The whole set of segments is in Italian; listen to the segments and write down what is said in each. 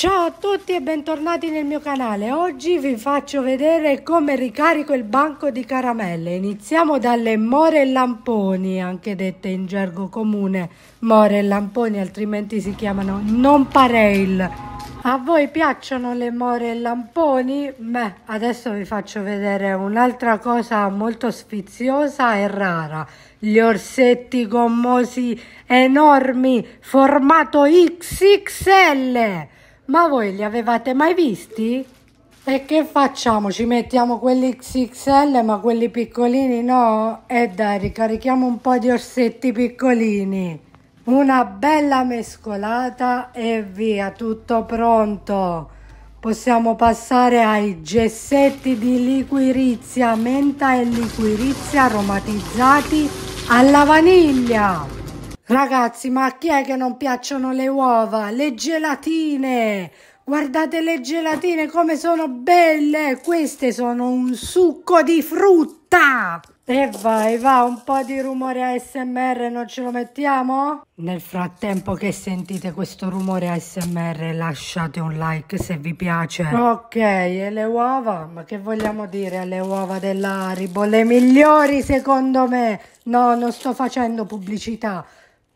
Ciao a tutti e bentornati nel mio canale. Oggi vi faccio vedere come ricarico il banco di caramelle. Iniziamo dalle more e lamponi, anche dette in gergo comune more e lamponi, altrimenti si chiamano non pareil. A voi piacciono le more e lamponi? Beh, adesso vi faccio vedere un'altra cosa molto sfiziosa e rara. Gli orsetti gommosi enormi, formato XXL ma voi li avevate mai visti? E che facciamo? Ci mettiamo quelli XXL ma quelli piccolini no? E eh dai, ricarichiamo un po' di orsetti piccolini. Una bella mescolata e via, tutto pronto. Possiamo passare ai gessetti di liquirizia, menta e liquirizia aromatizzati alla vaniglia. Ragazzi, ma a chi è che non piacciono le uova? Le gelatine! Guardate le gelatine come sono belle! Queste sono un succo di frutta! E vai, va, un po' di rumore ASMR non ce lo mettiamo? Nel frattempo che sentite questo rumore ASMR lasciate un like se vi piace. Ok, e le uova? Ma che vogliamo dire alle uova dell'Aribo? Le migliori secondo me! No, non sto facendo pubblicità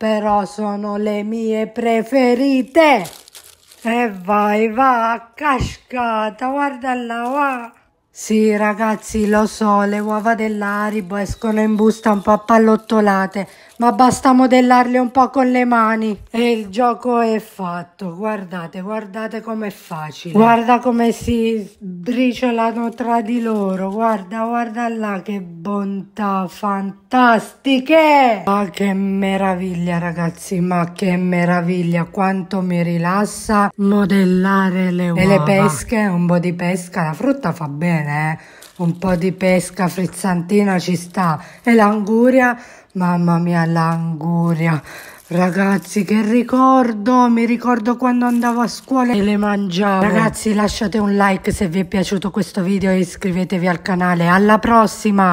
però sono le mie preferite. E vai, va, cascata, guarda là, va. Sì, ragazzi, lo so, le uova dell'Aribo escono in busta un po' pallottolate, ma basta modellarle un po' con le mani e il gioco è fatto. Guardate, guardate com'è facile. Guarda come si briciolano tra di loro. Guarda, guarda là che bontà fantastiche. Ma che meraviglia, ragazzi, ma che meraviglia. Quanto mi rilassa modellare le uova. E le pesche, un po' di pesca, la frutta fa bene bene, eh. un po' di pesca frizzantina ci sta. E l'anguria, mamma mia, l'anguria. Ragazzi, che ricordo! Mi ricordo quando andavo a scuola e le mangiavo. Ragazzi, lasciate un like se vi è piaciuto questo video e iscrivetevi al canale. Alla prossima!